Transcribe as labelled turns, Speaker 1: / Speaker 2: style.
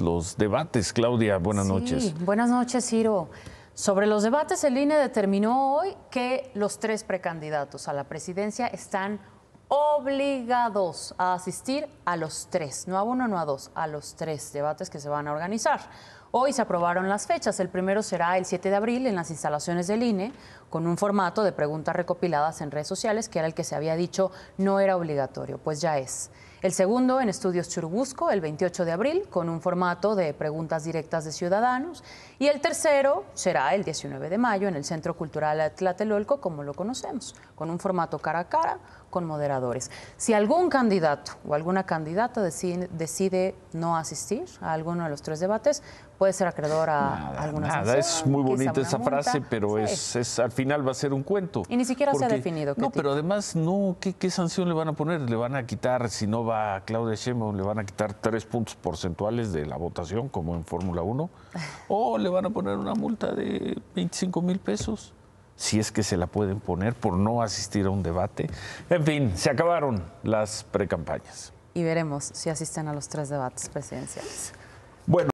Speaker 1: los, debates. Claudia, buenas noches.
Speaker 2: Buenas noches, Ciro. Sobre los debates, el INE determinó hoy que los tres precandidatos a la presidencia están obligados a asistir a los tres, no a uno, no a dos, a los tres debates que se van a organizar. Hoy se aprobaron las fechas. El primero será el 7 de abril en las instalaciones del INE, con un formato de preguntas recopiladas en redes sociales, que era el que se había dicho no era obligatorio, pues ya es. El segundo en Estudios Churubusco, el 28 de abril, con un formato de preguntas directas de ciudadanos. Y el tercero será el 19 de mayo en el Centro Cultural Tlatelolco, como lo conocemos, con un formato cara a cara, con moderadores. Si algún candidato o alguna candidata decide no asistir a alguno de los tres debates, puede ser acreedor a algunas alguna nada. es muy bonita esa frase, pero es,
Speaker 1: al final va a ser un cuento. Y ni siquiera se ha definido. no, pero además, no, ¿qué, sanción le van a poner? Le van a quitar, si no va a Claudia Sheinbaum, le van a quitar tres puntos porcentuales de la votación, como en Fórmula 1, o le van a poner una multa de 25 mil pesos, si es que se la pueden poner por no asistir a un debate. En fin, se acabaron las precampañas.
Speaker 2: Y veremos si asisten a los tres debates presidenciales.
Speaker 1: Bueno.